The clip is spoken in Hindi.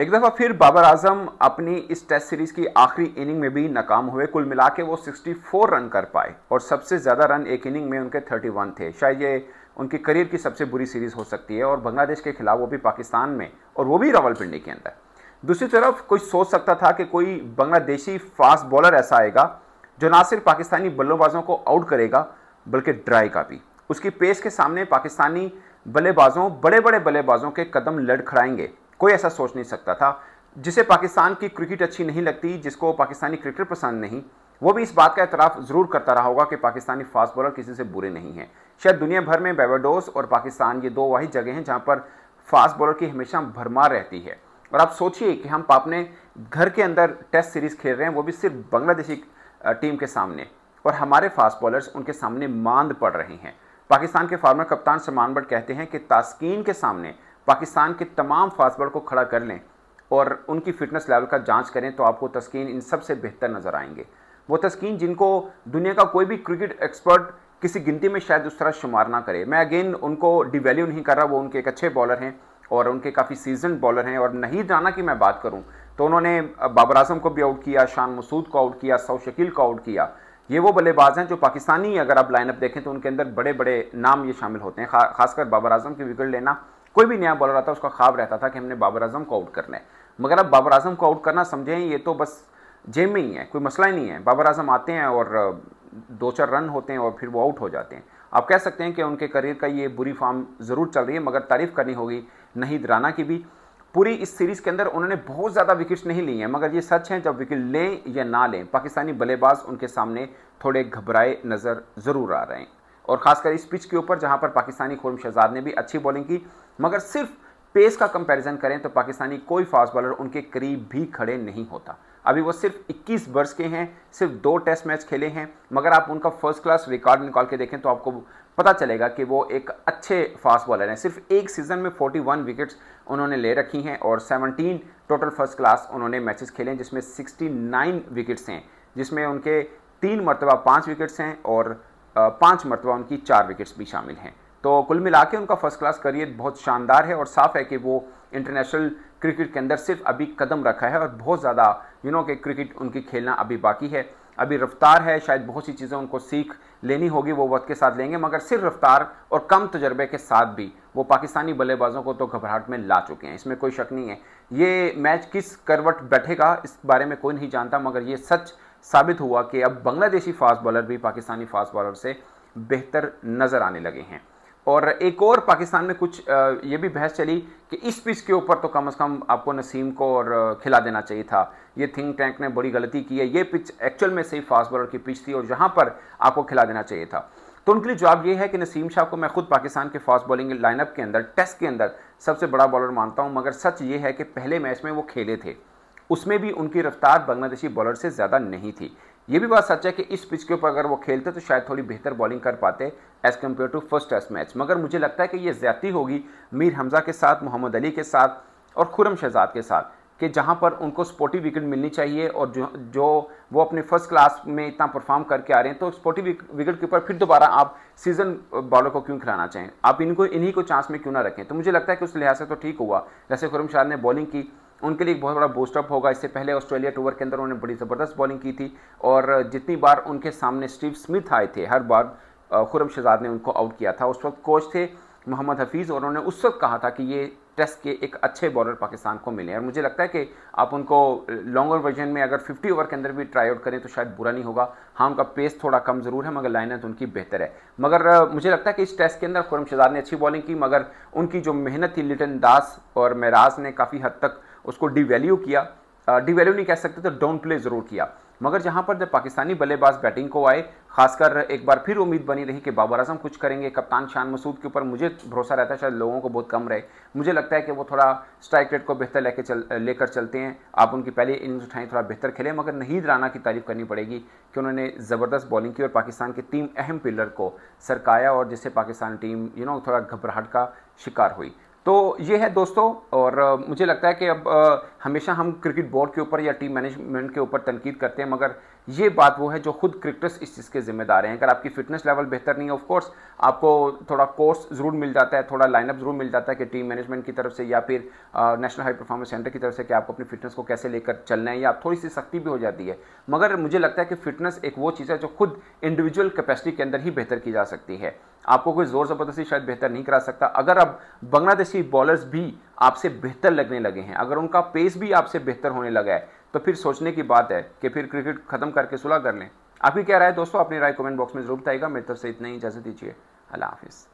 एक दफ़ा फिर बाबर आजम अपनी इस टेस्ट सीरीज़ की आखिरी इनिंग में भी नाकाम हुए कुल मिला के वो 64 रन कर पाए और सबसे ज़्यादा रन एक इनिंग में उनके 31 थे शायद ये उनकी करियर की सबसे बुरी सीरीज़ हो सकती है और बांग्लादेश के खिलाफ वो भी पाकिस्तान में और वो भी रावलपिंडी के अंदर दूसरी तरफ कोई सोच सकता था कि कोई बांग्लादेशी फास्ट बॉलर ऐसा आएगा जो ना सिर्फ पाकिस्तानी बल्लेबाजों को आउट करेगा बल्कि ड्राई का भी उसकी पेस के सामने पाकिस्तानी बल्लेबाजों बड़े बड़े बल्लेबाजों के कदम लड़खड़ाएंगे कोई ऐसा सोच नहीं सकता था जिसे पाकिस्तान की क्रिकेट अच्छी नहीं लगती जिसको पाकिस्तानी क्रिकेटर पसंद नहीं वो भी इस बात का एतराफ़ ज़रूर करता रहा होगा कि पाकिस्तानी फास्ट बॉलर किसी से बुरे नहीं हैं शायद दुनिया भर में बेबाडोस और पाकिस्तान ये दो वही जगह हैं जहाँ पर फास्ट बॉलर की हमेशा भरमार रहती है और आप सोचिए कि हम अपने घर के अंदर टेस्ट सीरीज़ खेल रहे हैं वो भी सिर्फ बांग्लादेशी टीम के सामने और हमारे फास्ट बॉलर्स उनके सामने मांद पड़ रहे हैं पाकिस्तान के फार्मर कप्तान सलमान बट कहते हैं कि तास्किन के सामने पाकिस्तान के तमाम फास्टबॉल को खड़ा कर लें और उनकी फ़िटनेस लेवल का जांच करें तो आपको तस्कीन इन सबसे बेहतर नज़र आएंगे वो तस्कीन जिनको दुनिया का कोई भी क्रिकेट एक्सपर्ट किसी गिनती में शायद उस तरह शुमार ना करे मैं अगेन उनको डिवेल्यू नहीं कर रहा वो उनके एक अच्छे बॉलर हैं और उनके काफ़ी सीजन बॉलर हैं और नहीं जाना कि मैं बात करूँ तो उन्होंने बाबर आजम को भी आउट किया शान मसूद को आउट किया सौ शकील को आउट किया ये वो बल्लेबाज हैं जो पाकिस्तानी अगर आप लाइनअप देखें तो उनके अंदर बड़े बड़े नाम ये शामिल होते हैं खासकर बाबर आजम की विकेट लेना कोई भी नया बॉलर आता उसका ख्वाब रहता था कि हमने बाबर आजम को आउट करना है मगर अब बाबर आजम को आउट करना समझें ये तो बस जेम में ही है कोई मसला ही नहीं है बाबर आजम आते हैं और दो चार रन होते हैं और फिर वो आउट हो जाते हैं आप कह सकते हैं कि उनके करियर का ये बुरी फॉर्म ज़रूर चल रही है मगर तारीफ़ करनी होगी नहीं दराना की भी पूरी इस सीरीज़ के अंदर उन्होंने बहुत ज़्यादा विकेट्स नहीं ली हैं मगर ये सच है जब विकेट लें या ना लें पाकिस्तानी बल्लेबाज उनके सामने थोड़े घबराए नज़र ज़रूर आ रहे हैं और ख़ासकर इस पिच के ऊपर जहाँ पर पाकिस्तानी खोरम शहजाद ने भी अच्छी बॉलिंग की मगर सिर्फ पेस का कंपैरिजन करें तो पाकिस्तानी कोई फास्ट बॉलर उनके करीब भी खड़े नहीं होता अभी वो सिर्फ 21 वर्ष के हैं सिर्फ दो टेस्ट मैच खेले हैं मगर आप उनका फर्स्ट क्लास रिकॉर्ड निकाल के देखें तो आपको पता चलेगा कि वो एक अच्छे फास्ट बॉलर हैं सिर्फ एक सीज़न में 41 विकेट्स उन्होंने ले रखी हैं और 17 टोटल फर्स्ट क्लास उन्होंने मैचेस खेले हैं जिसमें 69 विकेट्स हैं जिसमें उनके तीन मरतबा पाँच विकेट्स हैं और पाँच मरतबा उनकी चार विकेट्स भी शामिल हैं तो कुल मिला के उनका फर्स्ट क्लास करियर बहुत शानदार है और साफ है कि वो इंटरनेशनल क्रिकेट के अंदर सिर्फ अभी कदम रखा है और बहुत ज़्यादा यू नो कि क्रिकेट उनकी खेलना अभी बाकी है अभी रफ्तार है शायद बहुत सी चीज़ें उनको सीख लेनी होगी वो वक्त के साथ लेंगे मगर सिर्फ रफ्तार और कम तजर्बे के साथ भी वो पाकिस्तानी बल्लेबाजों को तो घबराहट में ला चुके हैं इसमें कोई शक नहीं है ये मैच किस करवट बैठेगा इस बारे में कोई नहीं जानता मगर ये सच साबित हुआ कि अब बांग्लादेशी फास्ट बॉलर भी पाकिस्तानी फास्ट बॉलर से बेहतर नज़र आने लगे हैं और एक और पाकिस्तान में कुछ ये भी बहस चली कि इस पिच के ऊपर तो कम से कम आपको नसीम को और खिला देना चाहिए था ये थिंक टैंक ने बड़ी गलती की है ये पिच एक्चुअल में सही फास्ट बॉलर की पिच थी और यहाँ पर आपको खिला देना चाहिए था तो उनके लिए जवाब ये है कि नसीम शाह को मैं खुद पाकिस्तान के फास्ट बॉलिंग लाइनअप के अंदर टेस्ट के अंदर सबसे बड़ा बॉलर मानता हूँ मगर सच ये है कि पहले मैच में वो खेले थे उसमें भी उनकी रफ्तार बांग्लादेशी बॉलर से ज़्यादा नहीं थी ये भी बात सच है कि इस पिच के ऊपर अगर वो खेलते तो शायद थोड़ी बेहतर बॉलिंग कर पाते as compare to first test match मगर मुझे लगता है कि ये ज्यादा होगी मीर हमजा के साथ मोहम्मद अली के साथ और खुरम शहजाद के साथ कि जहाँ पर उनको स्पोर्टी विकेट मिलनी चाहिए और जो जो वो अपने फर्स्ट क्लास में इतना परफॉर्म करके आ रहे हैं तो स्पोर्टी विकेट के ऊपर फिर दोबारा आप सीजन बॉलर को क्यों खिलाना चाहें आप इनको इन्हीं को चांस में क्यों ना रखें तो मुझे लगता है कि उस लिहाज से तो ठीक हुआ जैसे खुरम शाह ने बॉलिंग की उनके लिए एक बहुत बड़ा बूस्टअप होगा इससे पहले ऑस्ट्रेलिया टूर के अंदर उन्होंने बड़ी ज़बरदस्त बॉलिंग की थी और जितनी बार उनके सामने स्टीव स्मिथ आए थे हर बार खुरम शहजाद ने उनको आउट किया था उस वक्त कोच थे मोहम्मद हफीज़ और उन्होंने उस वक्त कहा था कि ये टेस्ट के एक अच्छे बॉलर पाकिस्तान को मिले और मुझे लगता है कि आप उनको लॉन्गर वर्जन में अगर 50 ओवर के अंदर भी ट्राई आउट करें तो शायद बुरा नहीं होगा हाँ उनका पेस थोड़ा कम ज़रूर है मगर लाइनें तो उनकी बेहतर है मगर मुझे लगता है कि इस टेस्ट के अंदर खुरम शजार ने अच्छी बॉलिंग की मगर उनकी जो मेहनत थी लिटन दास और महराज ने काफ़ी हद तक उसको डिवेल्यू किया डिवैल्यू नहीं कह सकते तो डाउन प्ले ज़रूर किया मगर जहां पर जब पाकिस्तानी बल्लेबाज बैटिंग को आए खासकर एक बार फिर उम्मीद बनी रही कि बाबर आजम कुछ करेंगे कप्तान शान मसूद के ऊपर मुझे भरोसा रहता है शायद लोगों को बहुत कम रहे मुझे लगता है कि वो थोड़ा स्ट्राइक रेट को बेहतर लेके चल लेकर चलते हैं आप उनकी पहली इनिंग्स उठाएं थोड़ा बेहतर खेलें मगर नहीं राना की तारीफ करनी पड़ेगी कि उन्होंने ज़बरदस्त बॉलिंग की और पाकिस्तान के तीन अहम पिलर को सरकाया और जिससे पाकिस्तान टीम यू नो थोड़ा घबराहट का शिकार हुई तो ये है दोस्तों और मुझे लगता है कि अब हमेशा हम क्रिकेट बोर्ड के ऊपर या टीम मैनेजमेंट के ऊपर तनकीद करते हैं मगर ये बात वो है जो खुद क्रिकेटर्स इस चीज़ के जिम्मेदार हैं अगर आपकी फिटनेस लेवल बेहतर नहीं है ऑफकोर्स आपको थोड़ा कोर्स ज़रूर मिल जाता है थोड़ा लाइनअप ज़रूर मिल जाता है कि टीम मैनेजमेंट की तरफ से या फिर नेशनल हाई परफॉर्मेंस सेंटर की तरफ से कि आपको अपनी फिटनेस को कैसे लेकर चलना है या थोड़ी सी सख्ती भी हो जाती है मगर मुझे लगता है कि फिटनेस एक वो चीज़ है जो खुद इंडिविजुअल कैपेसिटी के अंदर ही बेहतर की जा सकती है आपको कोई ज़ोर ज़बरदस्ती शायद बेहतर नहीं करा सकता अगर अब बांग्लादेशी बॉलर्स भी आपसे बेहतर लगने लगे हैं अगर उनका पेस भी आपसे बेहतर होने लगा है तो फिर सोचने की बात है कि फिर क्रिकेट ख़त्म करके सुलह कर लें आपकी क्या राय दोस्तों अपनी राय कमेंट बॉक्स में जरूर बताएगा मेरी तरफ से इतना ही इजाज़त दीजिए अल्लाह हाफिज़